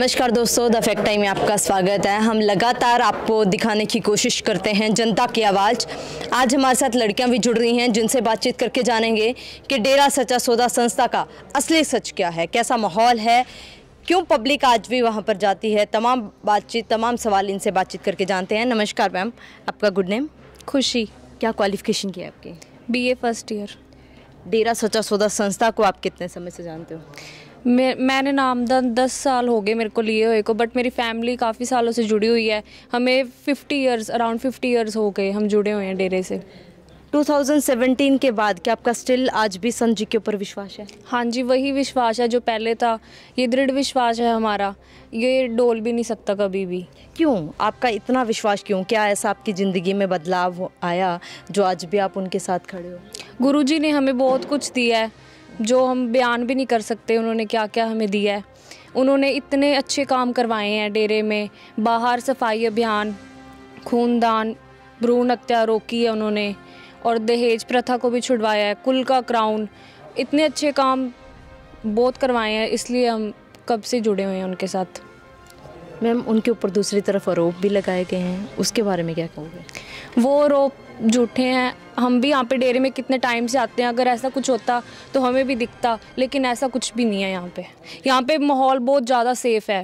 नमस्कार दोस्तों the fact time में आपका स्वागत है हम लगातार आपको दिखाने की कोशिश करते हैं जनता की आवाज़ आज हमारे साथ लड़कियां भी जुड़ रही हैं जिनसे बातचीत करके जानेंगे कि डेरा सच्चा सौदा संस्था का असली सच क्या है कैसा माहौल है क्यों पब्लिक आज भी वहाँ पर जाती है तमाम बातचीत तमाम सवाल इनसे बातचीत करके जानते हैं नमस्कार मैम आपका गुड नेम खुशी क्या क्वालिफिकेशन की है आपकी बी फर्स्ट ईयर डेरा सचा सौदा संस्था को आप कितने समय से जानते हो मैं मैंने नामदन दस साल हो गए मेरे को लिए हुए को बट मेरी फैमिली काफ़ी सालों से जुड़ी हुई है हमें fifty years around fifty years हो गए हम जुड़े हुए हैं डेरे से 2017 के बाद क्या आपका स्टिल आज भी संत जी के ऊपर विश्वास है हाँ जी वही विश्वास है जो पहले था ये दृढ़ विश्वास है हमारा ये डोल भी नहीं सकता कभी भी क्यों आपका इतना विश्वास क्यों क्या ऐसा आपकी ज़िंदगी में बदलाव आया जो आज भी आप उनके साथ खड़े हो गुरुजी ने हमें बहुत कुछ दिया है जो हम बयान भी नहीं कर सकते उन्होंने क्या क्या हमें दिया है उन्होंने इतने अच्छे काम करवाए हैं डेरे में बाहर सफाई अभियान खूनदान भ्रूण हत्या रोकी है उन्होंने और दहेज प्रथा को भी छुड़वाया है कुल का क्राउन इतने अच्छे काम बहुत करवाए हैं इसलिए हम कब से जुड़े हुए हैं उनके साथ मैम उनके ऊपर दूसरी तरफ आरोप भी लगाए गए हैं उसके बारे में क्या कहोगे वो आरोप झूठे हैं हम भी यहाँ पे डेरे में कितने टाइम से आते हैं अगर ऐसा कुछ होता तो हमें भी दिखता लेकिन ऐसा कुछ भी नहीं है यहाँ पे यहाँ पे माहौल बहुत ज़्यादा सेफ है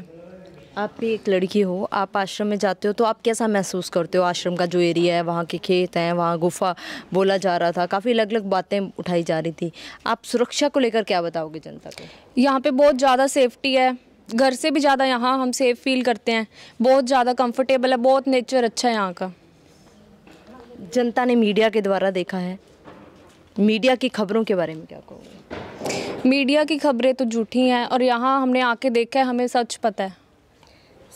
आप भी एक लड़की हो आप आश्रम में जाते हो तो आप कैसा महसूस करते हो आश्रम का जो एरिया है वहाँ के खेत हैं वहाँ गुफा बोला जा रहा था काफ़ी अलग अलग बातें उठाई जा रही थी आप सुरक्षा को लेकर क्या बताओगे जनता को यहाँ पे बहुत ज़्यादा सेफ्टी है घर से भी ज़्यादा यहाँ हम सेफ़ फील करते हैं बहुत ज़्यादा कंफर्टेबल है बहुत नेचर अच्छा है यहाँ का जनता ने मीडिया के द्वारा देखा है मीडिया की खबरों के बारे में क्या कहोगे मीडिया की खबरें तो झूठी हैं और यहाँ हमने आके देखा है हमें सच पता है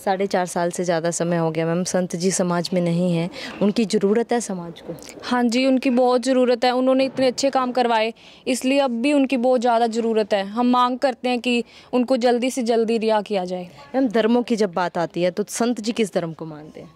साढ़े चार साल से ज़्यादा समय हो गया मैम संत जी समाज में नहीं है उनकी ज़रूरत है समाज को हाँ जी उनकी बहुत ज़रूरत है उन्होंने इतने अच्छे काम करवाए इसलिए अब भी उनकी बहुत ज़्यादा ज़रूरत है हम मांग करते हैं कि उनको जल्दी से जल्दी रिहा किया जाए मैम धर्मों की जब बात आती है तो संत जी किस धर्म को मानते हैं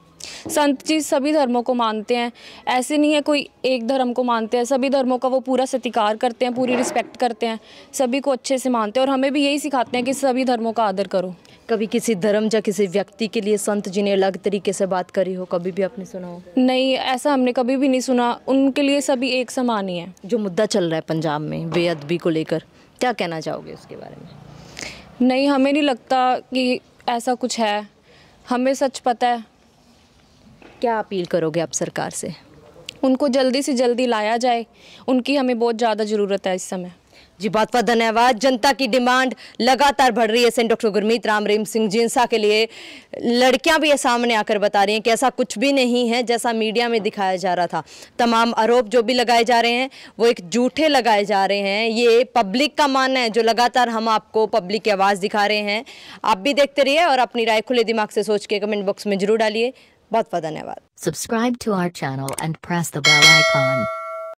संत जी सभी धर्मों को मानते हैं ऐसे नहीं है कोई एक धर्म को मानते हैं सभी धर्मों का वो पूरा सतिकार करते हैं पूरी रिस्पेक्ट करते हैं सभी को अच्छे से मानते हैं और हमें भी यही सिखाते हैं कि सभी धर्मों का आदर करो कभी किसी धर्म या किसी व्यक्ति के लिए संत जी ने अलग तरीके से बात करी हो कभी भी आपने सुना हो नहीं ऐसा हमने कभी भी नहीं सुना उनके लिए सभी एक समान ही है जो मुद्दा चल रहा है पंजाब में बेअदबी को लेकर क्या कहना चाहोगे उसके बारे में नहीं हमें नहीं लगता कि ऐसा कुछ है हमें सच पता है क्या अपील करोगे आप सरकार से उनको जल्दी से जल्दी लाया जाए उनकी हमें बहुत ज़्यादा ज़रूरत है इस समय जी बहुत बहुत धन्यवाद जनता की डिमांड लगातार बढ़ रही है सेंट डॉक्टर गुरमीत राम रेम सिंह जिंसा के लिए लड़कियां भी ये सामने आकर बता रही हैं कि ऐसा कुछ भी नहीं है जैसा मीडिया में दिखाया जा रहा था तमाम आरोप जो भी लगाए जा रहे हैं वो एक झूठे लगाए जा रहे हैं ये पब्लिक का मानना है जो लगातार हम आपको पब्लिक की आवाज़ दिखा रहे हैं आप भी देखते रहिए और अपनी राय खुले दिमाग से सोच के कमेंट बॉक्स में जरूर डालिए बहुत बहुत धन्यवाद subscribe to our channel and press the bell icon